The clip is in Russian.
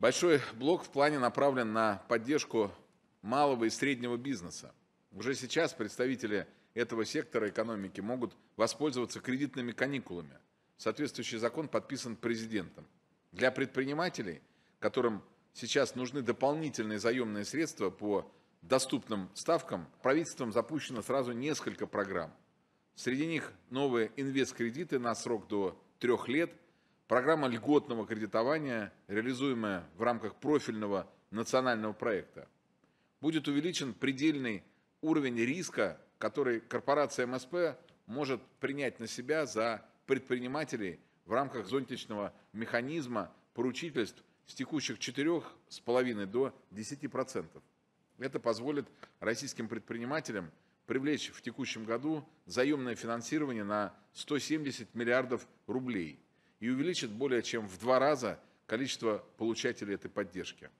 Большой блок в плане направлен на поддержку малого и среднего бизнеса. Уже сейчас представители этого сектора экономики могут воспользоваться кредитными каникулами. Соответствующий закон подписан президентом. Для предпринимателей, которым сейчас нужны дополнительные заемные средства по доступным ставкам, правительством запущено сразу несколько программ. Среди них новые инвесткредиты на срок до трех лет – Программа льготного кредитования, реализуемая в рамках профильного национального проекта, будет увеличен предельный уровень риска, который корпорация МСП может принять на себя за предпринимателей в рамках зонтичного механизма поручительств с текущих 4,5 до 10%. Это позволит российским предпринимателям привлечь в текущем году заемное финансирование на 170 миллиардов рублей – и увеличит более чем в два раза количество получателей этой поддержки.